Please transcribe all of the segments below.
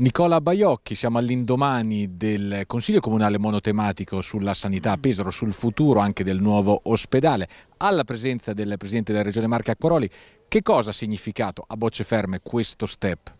Nicola Baiocchi, siamo all'indomani del Consiglio Comunale monotematico sulla sanità a mm. Pesaro, sul futuro anche del nuovo ospedale, alla presenza del Presidente della Regione Marche Acquaroli. Che cosa ha significato a bocce ferme questo step?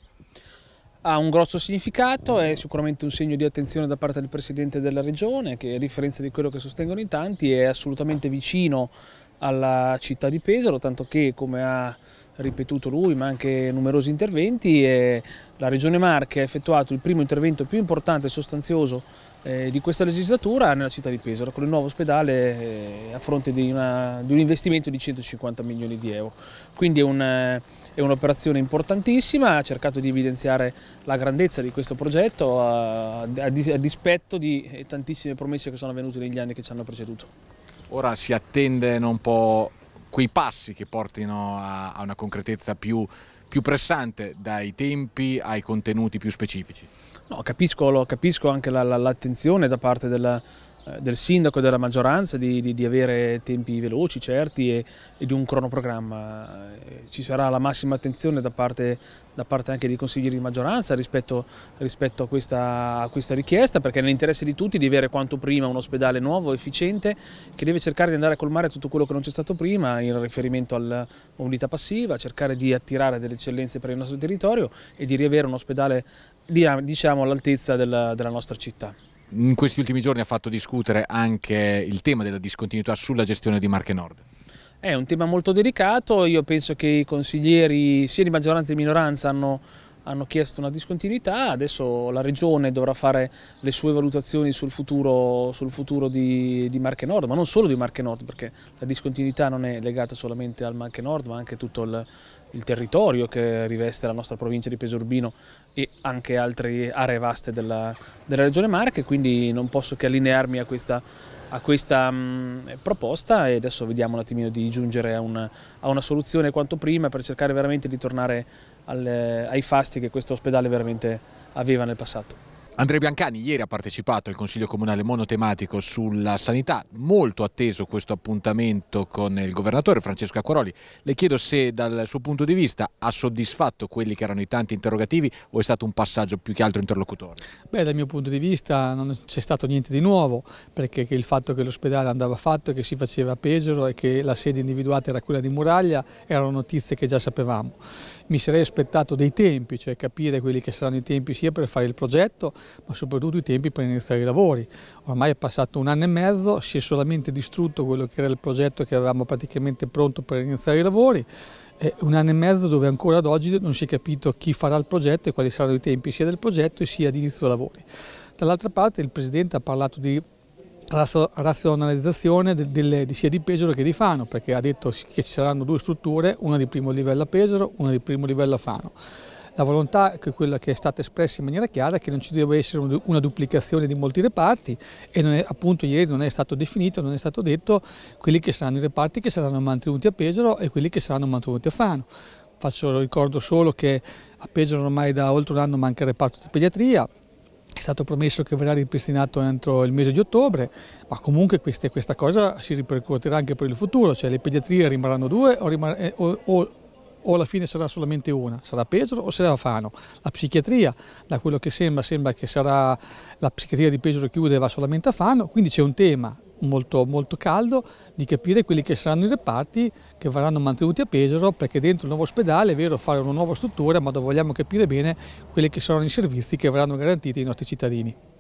ha un grosso significato, è sicuramente un segno di attenzione da parte del Presidente della Regione che a differenza di quello che sostengono in tanti è assolutamente vicino alla città di Pesaro, tanto che come ha ripetuto lui ma anche numerosi interventi e la Regione Marche ha effettuato il primo intervento più importante e sostanzioso eh, di questa legislatura nella città di Pesaro con il nuovo ospedale eh, a fronte di, una, di, un investimento di 150 milioni di euro. Quindi è un'operazione importantissima, ha cercato di evidenziare la grandezza di questo progetto a dispetto di tantissime promesse che sono avvenute negli anni che ci hanno preceduto. Ora si attendono un po' quei passi che portino a, a una concretezza più, più pressante dai tempi ai contenuti più specifici. No, capisco, capisco, anche l'attenzione la, la, da parte della, eh, del sindaco e della maggioranza di, di, di avere tempi veloci, certi e, e, di un cronoprogramma. Eh, ci sarà la massima attenzione da parte, da parte anche dei consiglieri di maggioranza rispetto, rispetto a, questa, a, questa, richiesta perché è nell'interesse di tutti di avere quanto prima un ospedale nuovo, efficiente, che deve cercare di andare a colmare tutto quello che non c'è stato prima in riferimento all'unità passiva, cercare di attirare delle eccellenze per il nostro territorio e di riavere un ospedale diciamo, all'altezza della, della nostra città. In questi ultimi giorni ha fatto discutere anche il tema della discontinuità sulla gestione di Marche Nord. È un tema molto delicato, io penso che i consiglieri sia di maggioranza che di minoranza hanno hanno chiesto una discontinuità, adesso la Regione dovrà fare le sue valutazioni sul futuro, sul futuro di, di Marche Nord, ma non solo di Marche Nord, perché la discontinuità non è legata solamente al Marche Nord, ma anche tutto il, il territorio che riveste la nostra provincia di Pesorbino e anche altre aree vaste della, della Regione Marche, quindi non posso che allinearmi a questa a questa mh, mm, proposta e adesso vediamo un attimino di giungere a, un, a, una soluzione quanto prima per cercare veramente di tornare al, eh, ai fasti che questo ospedale veramente aveva nel passato. Andrea Biancani ieri ha partecipato al Consiglio Comunale monotematico sulla sanità, molto atteso questo appuntamento con il governatore Francesco Acquaroli. Le chiedo se dal suo punto di vista ha soddisfatto quelli che erano i tanti interrogativi o è stato un passaggio più che altro interlocutore? Beh, dal mio punto di vista non c'è stato niente di nuovo, perché il fatto che l'ospedale andava fatto e che si faceva a Pesaro e che la sede individuata era quella di Muraglia erano notizie che già sapevamo. Mi sarei aspettato dei tempi, cioè capire quelli che saranno i tempi sia per fare il progetto, ma soprattutto i tempi per iniziare i lavori. Ormai è passato un anno e mezzo, si è solamente distrutto quello che era il progetto che avevamo praticamente pronto per iniziare i lavori, è un anno e mezzo dove ancora ad oggi non si è capito chi farà il progetto e quali saranno i tempi sia del progetto sia di inizio lavori. Dall'altra parte il Presidente ha parlato di razionalizzazione delle, sia di Pesaro che di Fano, perché ha detto che ci saranno due strutture, una di primo livello a Pesaro, una di primo livello a Fano. La volontà, che è quella che è stata espressa in maniera chiara, è che non ci deve essere una duplicazione di molti reparti e è, appunto ieri non è stato definito, non è stato detto quelli che saranno i reparti che saranno mantenuti a Pesaro e quelli che saranno mantenuti a Fano. Faccio ricordo solo che a Pesaro ormai da oltre un anno manca il reparto di pediatria, è stato promesso che verrà ripristinato entro il mese di ottobre, ma comunque questa, questa cosa si ripercuoterà anche per il futuro, cioè le pediatrie rimarranno due o, rimar eh, o, o o alla fine sarà solamente una? Sarà Pesaro o sarà Fano? La psichiatria, da quello che sembra, sembra che sarà la psichiatria di Pesaro chiude e va solamente a Fano, quindi c'è un tema molto, molto caldo di capire quelli che saranno i reparti che verranno mantenuti a Pesaro perché dentro il nuovo ospedale è vero fare una nuova struttura ma vogliamo capire bene quelli che saranno i servizi che verranno garantiti ai nostri cittadini.